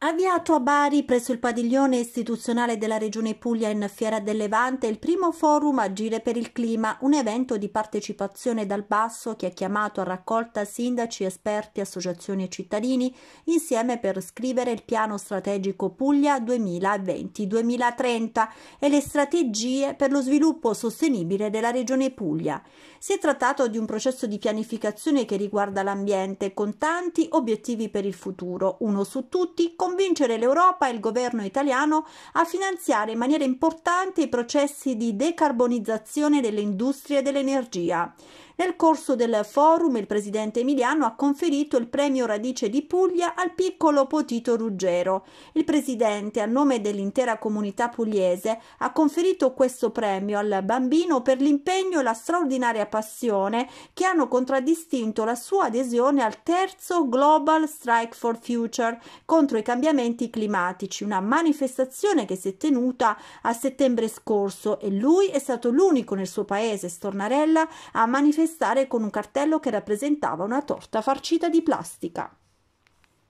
Avviato a Bari presso il padiglione istituzionale della Regione Puglia in Fiera del Levante il primo forum Agire per il clima, un evento di partecipazione dal basso che ha chiamato a raccolta sindaci, esperti, associazioni e cittadini insieme per scrivere il piano strategico Puglia 2020-2030 e le strategie per lo sviluppo sostenibile della Regione Puglia. Si è trattato di un processo di pianificazione che riguarda l'ambiente con tanti obiettivi per il futuro, uno su tutti, con convincere l'Europa e il governo italiano a finanziare in maniera importante i processi di decarbonizzazione delle industrie dell'energia. Nel corso del forum il presidente Emiliano ha conferito il premio Radice di Puglia al piccolo Potito Ruggero. Il presidente, a nome dell'intera comunità pugliese, ha conferito questo premio al bambino per l'impegno e la straordinaria passione che hanno contraddistinto la sua adesione al terzo Global Strike for Future contro i cambiamenti cambiamenti climatici, una manifestazione che si è tenuta a settembre scorso e lui è stato l'unico nel suo paese, Stornarella, a manifestare con un cartello che rappresentava una torta farcita di plastica.